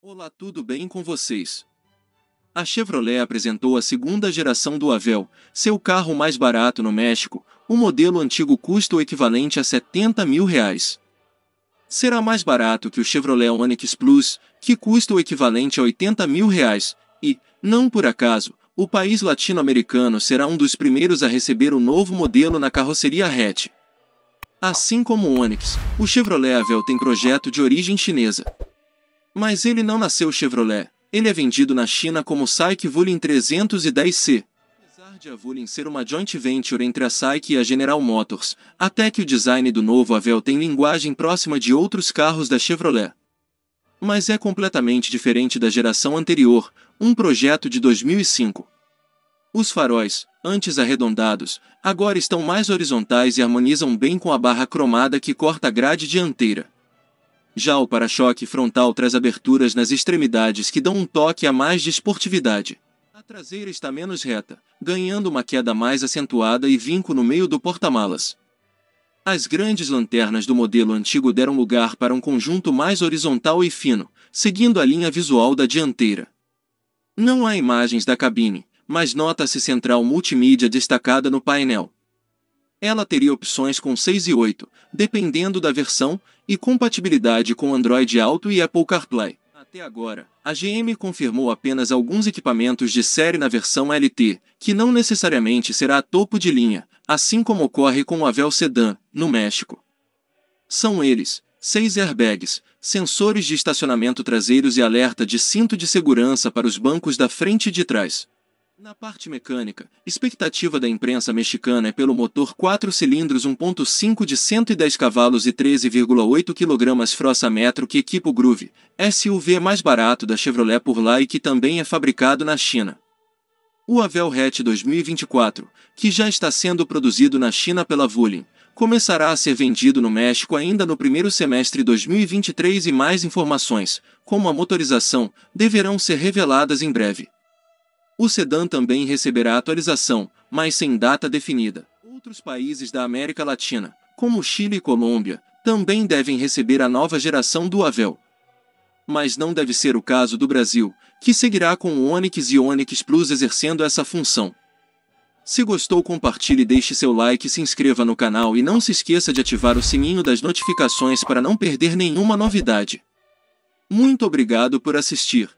Olá, tudo bem com vocês? A Chevrolet apresentou a segunda geração do Avel, seu carro mais barato no México. O modelo antigo custa o equivalente a 70 mil reais. Será mais barato que o Chevrolet Onix Plus, que custa o equivalente a 80 mil reais, e, não por acaso, o país latino-americano será um dos primeiros a receber o novo modelo na carroceria hatch. Assim como o Onix, o Chevrolet Avel tem projeto de origem chinesa. Mas ele não nasceu Chevrolet. Ele é vendido na China como SAIC Vulin 310C. Apesar de a Vulin ser uma joint venture entre a SAIC e a General Motors, até que o design do novo Avel tem linguagem próxima de outros carros da Chevrolet. Mas é completamente diferente da geração anterior, um projeto de 2005. Os faróis, antes arredondados, agora estão mais horizontais e harmonizam bem com a barra cromada que corta a grade dianteira. Já o para-choque frontal traz aberturas nas extremidades que dão um toque a mais de esportividade. A traseira está menos reta, ganhando uma queda mais acentuada e vinco no meio do porta-malas. As grandes lanternas do modelo antigo deram lugar para um conjunto mais horizontal e fino, seguindo a linha visual da dianteira. Não há imagens da cabine, mas nota-se central multimídia destacada no painel, ela teria opções com 6 e 8, dependendo da versão, e compatibilidade com Android Auto e Apple CarPlay. Até agora, a GM confirmou apenas alguns equipamentos de série na versão LT, que não necessariamente será a topo de linha, assim como ocorre com o Avel Sedan, no México. São eles, seis airbags, sensores de estacionamento traseiros e alerta de cinto de segurança para os bancos da frente e de trás. Na parte mecânica, expectativa da imprensa mexicana é pelo motor 4 cilindros 1.5 de 110 cavalos e 13,8 kg frossa metro que equipa o Groove, SUV mais barato da Chevrolet por lá e que também é fabricado na China. O Avel Hatch 2024, que já está sendo produzido na China pela Vulin, começará a ser vendido no México ainda no primeiro semestre 2023 e mais informações, como a motorização, deverão ser reveladas em breve. O sedã também receberá atualização, mas sem data definida. Outros países da América Latina, como Chile e Colômbia, também devem receber a nova geração do Avel. Mas não deve ser o caso do Brasil, que seguirá com o Onix e Onix Plus exercendo essa função. Se gostou, compartilhe, deixe seu like, se inscreva no canal e não se esqueça de ativar o sininho das notificações para não perder nenhuma novidade. Muito obrigado por assistir.